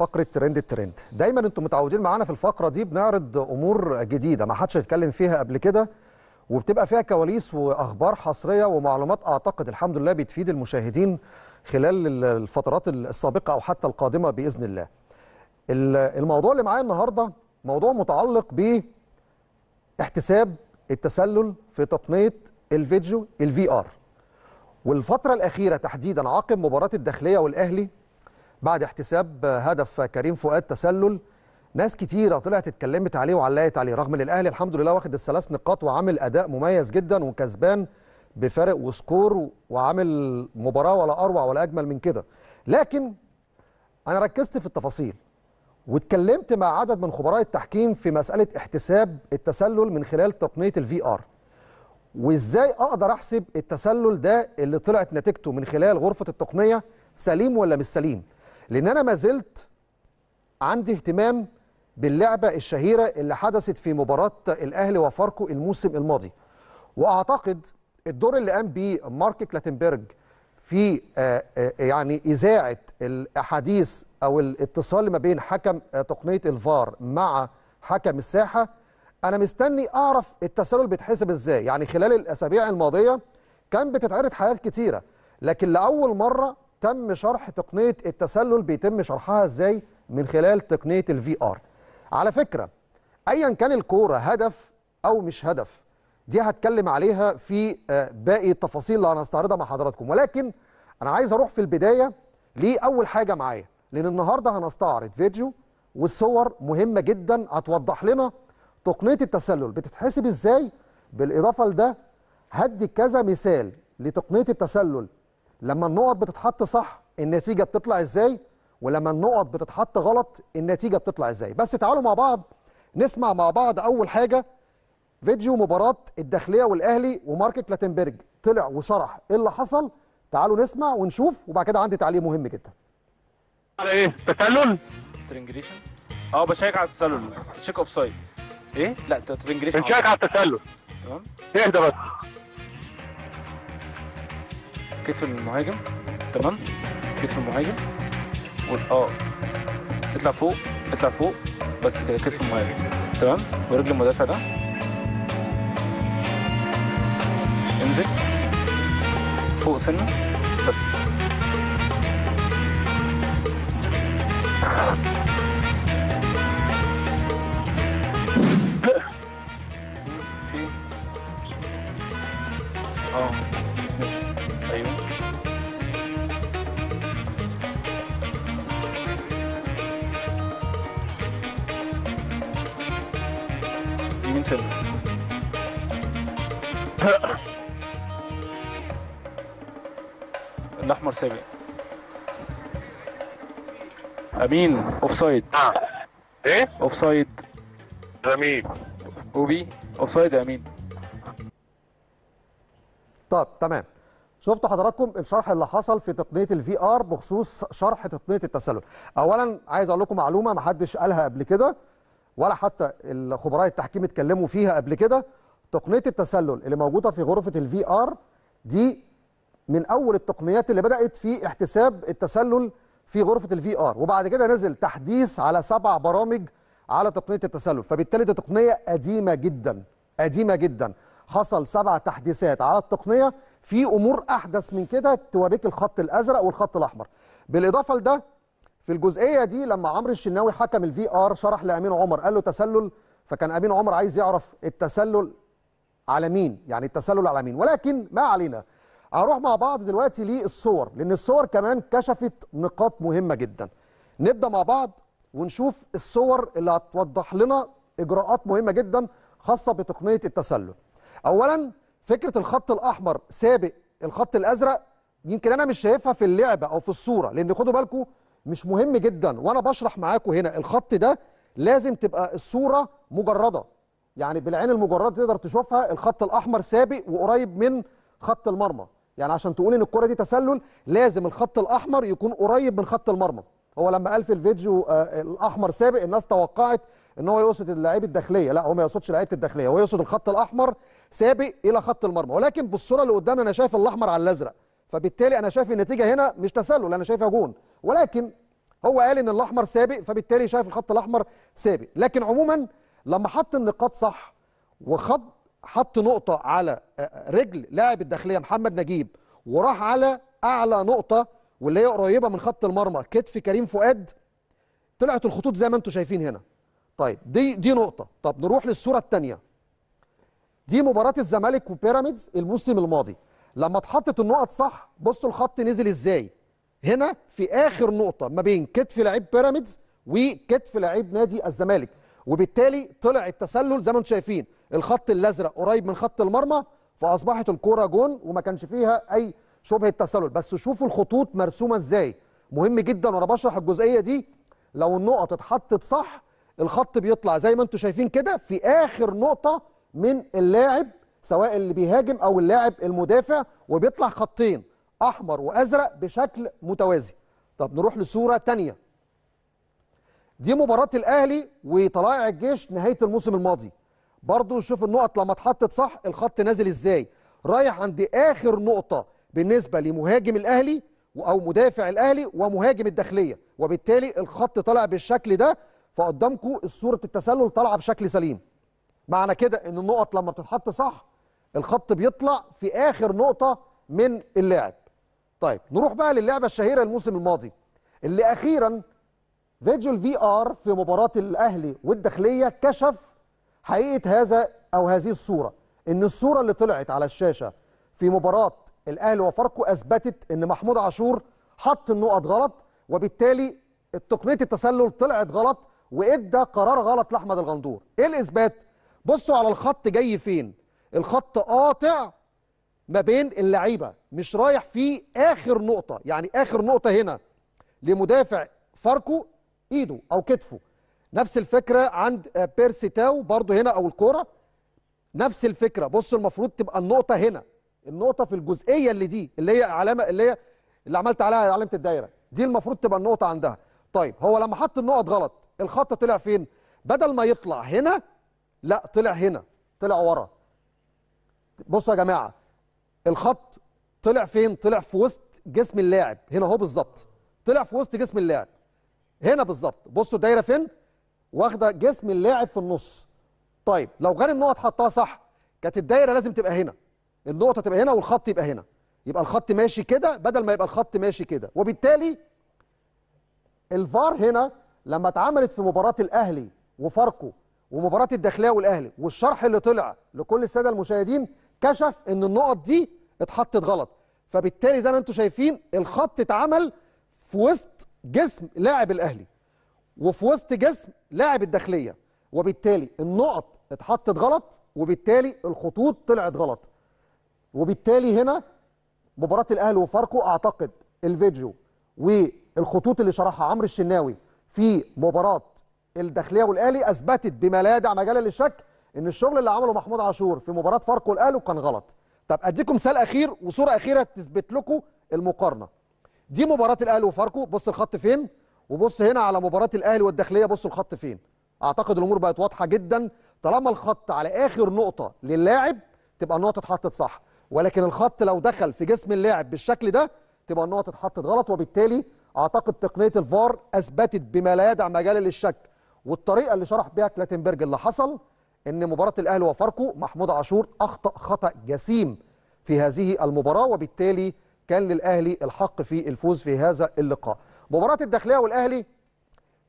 فقره ترند الترند دايما انتم متعودين معانا في الفقره دي بنعرض امور جديده ما حدش اتكلم فيها قبل كده وبتبقى فيها كواليس واخبار حصريه ومعلومات اعتقد الحمد لله بتفيد المشاهدين خلال الفترات السابقه او حتى القادمه باذن الله الموضوع اللي معايا النهارده موضوع متعلق ب احتساب التسلل في تقنيه الفيديو الفي ار والفتره الاخيره تحديدا عقب مباراه الداخليه والاهلي بعد احتساب هدف كريم فؤاد تسلل ناس كتيره طلعت اتكلمت عليه وعلقت عليه رغم ان الاهلي الحمد لله واخد الثلاث نقاط وعامل اداء مميز جدا وكسبان بفارق وسكور وعامل مباراه ولا اروع ولا اجمل من كده لكن انا ركزت في التفاصيل واتكلمت مع عدد من خبراء التحكيم في مساله احتساب التسلل من خلال تقنيه الفي ار وازاي اقدر احسب التسلل ده اللي طلعت نتيجته من خلال غرفه التقنيه سليم ولا مش سليم لان انا ما زلت عندي اهتمام باللعبه الشهيره اللي حدثت في مباراه الاهلي وفاركو الموسم الماضي واعتقد الدور اللي قام بيه مارك كلاتنبرج في آه، آه، يعني اذاعه الاحاديث او الاتصال ما بين حكم آه، تقنيه الفار مع حكم الساحه انا مستني اعرف التسلل بيتحسب ازاي يعني خلال الاسابيع الماضيه كان بتتعرض حالات كتيره لكن لاول مره تم شرح تقنيه التسلل بيتم شرحها ازاي من خلال تقنيه الفي ار على فكره ايا كان الكوره هدف او مش هدف دي هتكلم عليها في آه، باقي التفاصيل اللي هنستعرضها مع حضراتكم ولكن انا عايز اروح في البدايه لاول حاجه معايا لان النهارده هنستعرض فيديو والصور مهمه جدا هتوضح لنا تقنيه التسلل بتتحسب ازاي بالاضافه لده هدي كذا مثال لتقنيه التسلل لما النقط بتتحط صح النتيجه بتطلع ازاي ولما النقط بتتحط غلط النتيجه بتطلع ازاي بس تعالوا مع بعض نسمع مع بعض اول حاجه فيديو مباراه الداخليه والاهلي وماركت كلاتنبرج طلع وشرح ايه اللي حصل تعالوا نسمع ونشوف وبعد كده عندي تعليق مهم جدا على ايه تسلل ترنجريشن اه بشيك على التسلل تشيك اوف سايد ايه لا ترنجريشن بنشيك على التسلل تمام اهدى بس كتف المهاجم تمام كتف المهاجم اه اطلع فوق اطلع فوق بس كده كتف المهاجم تمام ورجل المدافع ده انزل فوق سنه 80 سنة الأحمر سابق أمين أوف سايد آه. إيه؟ أوف سايد أمين أوبي أوف سايد أمين طب تمام شفتوا حضراتكم الشرح اللي حصل في تقنيه الفي ار بخصوص شرح تقنيه التسلل اولا عايز اقول لكم معلومه محدش قالها قبل كده ولا حتى الخبراء التحكيم اتكلموا فيها قبل كده تقنيه التسلل اللي موجوده في غرفه الفي ار دي من اول التقنيات اللي بدات في احتساب التسلل في غرفه الفي ار وبعد كده نزل تحديث على سبع برامج على تقنيه التسلل فبالتالي دي تقنيه قديمه جدا قديمه جدا حصل سبع تحديثات على التقنيه في امور احدث من كده توريك الخط الازرق والخط الاحمر بالاضافه لده في الجزئيه دي لما عمرو الشناوي حكم الفي ار شرح لامين عمر قال له تسلل فكان امين عمر عايز يعرف التسلل على مين يعني التسلل على مين ولكن ما علينا هروح مع بعض دلوقتي للصور لان الصور كمان كشفت نقاط مهمه جدا نبدا مع بعض ونشوف الصور اللي هتوضح لنا اجراءات مهمه جدا خاصه بتقنيه التسلل اولا فكره الخط الاحمر سابق الخط الازرق يمكن انا مش شايفها في اللعبه او في الصوره لان خدوا بالكم مش مهم جدا وانا بشرح معاكم هنا الخط ده لازم تبقى الصوره مجرده يعني بالعين المجرده تقدر تشوفها الخط الاحمر سابق وقريب من خط المرمى يعني عشان تقول ان الكره دي تسلل لازم الخط الاحمر يكون قريب من خط المرمى هو لما قال في الفيديو آه الاحمر سابق الناس توقعت ان هو يقصد اللعيبه الداخليه لا هو ما يقصدش لعيبه الداخليه هو يقصد الخط الاحمر سابق الى خط المرمى ولكن بالصوره اللي قدامنا انا شايف الاحمر على الازرق فبالتالي انا شايف النتيجه هنا مش تسلل انا شايفها جون ولكن هو قال ان الاحمر سابق فبالتالي شايف الخط الاحمر سابق لكن عموما لما حط النقاط صح وخد حط نقطه على رجل لاعب الداخليه محمد نجيب وراح على اعلى نقطه واللي هي قريبه من خط المرمى كتف كريم فؤاد طلعت الخطوط زي ما انتم شايفين هنا طيب دي دي نقطه طب نروح للصوره الثانيه دي مباراه الزمالك وبيراميدز الموسم الماضي لما اتحطت النقط صح بصوا الخط نزل ازاي هنا في اخر نقطه ما بين كتف لعيب بيراميدز وكتف لعيب نادي الزمالك وبالتالي طلع التسلل زي ما انتم شايفين الخط الازرق قريب من خط المرمى فاصبحت الكوره جون وما كانش فيها اي شبهه تسلل بس شوفوا الخطوط مرسومه ازاي مهم جدا وانا بشرح الجزئيه دي لو النقط اتحطت صح الخط بيطلع زي ما انتم شايفين كده في اخر نقطه من اللاعب سواء اللي بيهاجم او اللاعب المدافع وبيطلع خطين احمر وازرق بشكل متوازي طب نروح لصوره ثانيه دي مباراه الاهلي وطلائع الجيش نهايه الموسم الماضي برضو شوف النقط لما اتحطت صح الخط نازل ازاي رايح عند اخر نقطه بالنسبه لمهاجم الاهلي او مدافع الاهلي ومهاجم الداخليه وبالتالي الخط طالع بالشكل ده فقدامكم الصوره التسلل طالعه بشكل سليم معنى كده ان النقط لما بتتحط صح الخط بيطلع في اخر نقطه من اللاعب طيب نروح بقى للعبه الشهيره الموسم الماضي اللي اخيرا فيديو الفي ار في مباراه الاهلي والداخليه كشف حقيقه هذا او هذه الصوره ان الصوره اللي طلعت على الشاشه في مباراه الاهلي وفاركو اثبتت ان محمود عاشور حط النقط غلط وبالتالي تقنيه التسلل طلعت غلط وادى قرار غلط لاحمد الغندور ايه الاثبات بصوا على الخط جاي فين الخط قاطع ما بين اللعيبه مش رايح في اخر نقطه يعني اخر نقطه هنا لمدافع فاركو ايده او كتفه نفس الفكره عند بيرسي تاو برضو هنا او الكوره نفس الفكره بص المفروض تبقى النقطه هنا النقطه في الجزئيه اللي دي اللي هي علامه اللي هي اللي عملت عليها علامه الدايره دي المفروض تبقى النقطه عندها طيب هو لما حط النقط غلط الخط طلع فين بدل ما يطلع هنا لا طلع هنا طلع ورا بصوا يا جماعه الخط طلع فين طلع في وسط جسم اللاعب هنا اهو بالظبط طلع في وسط جسم اللاعب هنا بالظبط بصوا الدايره فين واخده جسم اللاعب في النص طيب لو غير النقط حطها صح كانت الدايره لازم تبقى هنا النقطه تبقى هنا والخط يبقى هنا يبقى الخط ماشي كده بدل ما يبقى الخط ماشي كده وبالتالي الفار هنا لما اتعملت في مباراه الاهلي وفاركو ومباراه الداخليه والاهلي والشرح اللي طلع لكل الساده المشاهدين كشف ان النقط دي اتحطت غلط فبالتالي زي ما انتم شايفين الخط اتعمل في وسط جسم لاعب الاهلي وفي وسط جسم لاعب الداخليه وبالتالي النقط اتحطت غلط وبالتالي الخطوط طلعت غلط وبالتالي هنا مباراه الاهلي وفاركو اعتقد الفيديو والخطوط اللي شرحها عمرو الشناوي في مباراه الداخليه والاهلي اثبتت بما لا يدع مجال للشك ان الشغل اللي عمله محمود عاشور في مباراه فاركو الاهلي كان غلط طب اديكم مثال اخير وصوره اخيره تثبت لكم المقارنه دي مباراه الاهلي وفاركو بص الخط فين وبص هنا على مباراه الاهلي والداخليه بص الخط فين اعتقد الامور بقت واضحه جدا طالما الخط على اخر نقطه للاعب تبقى النقطه اتحطت صح ولكن الخط لو دخل في جسم اللاعب بالشكل ده تبقى النقط اتحطت غلط وبالتالي اعتقد تقنيه الفار اثبتت بما لا يدع مجال للشك والطريقه اللي شرح بها كلاتنبرج اللي حصل ان مباراه الاهلي وفاركو محمود عاشور اخطا خطا جسيم في هذه المباراه وبالتالي كان للاهلي الحق في الفوز في هذا اللقاء مباراه الداخليه والاهلي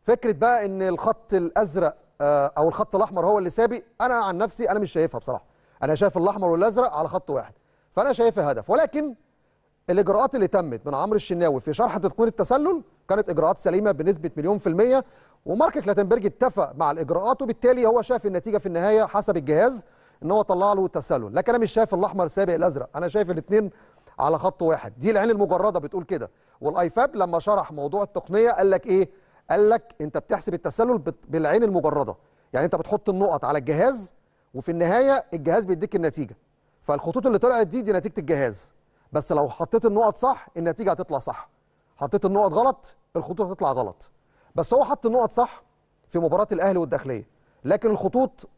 فكره بقى ان الخط الازرق آه، او الخط الاحمر هو اللي سابق انا عن نفسي انا مش شايفها بصراحه انا شايف الاحمر والازرق على خط واحد فانا شايفها هدف ولكن الاجراءات اللي تمت من عمرو الشناوي في شرح تكوين التسلل كانت اجراءات سليمه بنسبه مليون في الميه ومارك كلاتنبرج اتفق مع الاجراءات وبالتالي هو شاف النتيجه في النهايه حسب الجهاز ان هو طلع له تسلل لكن انا مش شايف الاحمر سابق الازرق انا شايف الاثنين على خط واحد دي العين المجرده بتقول كده والايفاب لما شرح موضوع التقنيه قال لك ايه قال لك انت بتحسب التسلل بالعين المجرده يعني انت بتحط النقط على الجهاز وفي النهايه الجهاز بيديك النتيجه فالخطوط اللي طلعت دي دي نتيجه الجهاز بس لو حطيت النقط صح النتيجه هتطلع صح حطيت النقط غلط الخطوط هتطلع غلط بس هو حط النقط صح في مباراه الاهلي والداخليه لكن الخطوط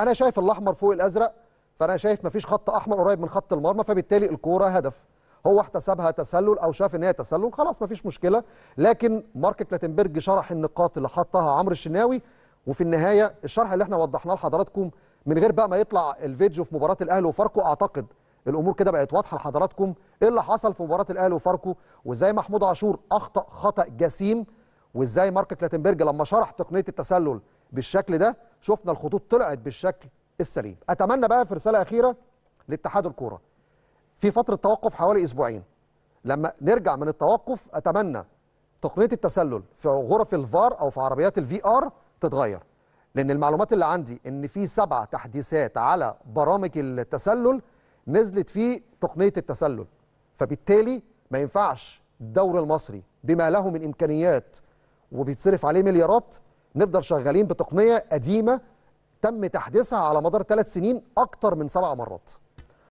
انا شايف الاحمر فوق الازرق فانا شايف مفيش خط احمر قريب من خط المرمى فبالتالي الكوره هدف هو احتسبها تسلل او شاف ان هي تسلل خلاص مفيش مشكله لكن مارك كلاتنبرج شرح النقاط اللي حطها عمرو الشناوي وفي النهايه الشرح اللي احنا وضحناه لحضراتكم من غير بقى ما يطلع الفيديو في مباراه الاهلي وفاركو اعتقد الامور كده بقت واضحه لحضراتكم ايه اللي حصل في مباراه الاهلي وفاركو وازاي محمود عاشور اخطا خطا جسيم وازاي مارك كلاتنبرج لما شرح تقنيه التسلل بالشكل ده شفنا الخطوط طلعت بالشكل السليم اتمنى بقى في رساله اخيره لاتحاد الكوره في فتره توقف حوالي اسبوعين لما نرجع من التوقف اتمنى تقنيه التسلل في غرف الفار او في عربيات الفي ار تتغير لان المعلومات اللي عندي ان في سبع تحديثات على برامج التسلل نزلت فيه تقنيه التسلل فبالتالي ما ينفعش الدوري المصري بما له من امكانيات وبيتصرف عليه مليارات نفضل شغالين بتقنيه قديمه تم تحديثها على مدار ثلاث سنين اكتر من سبع مرات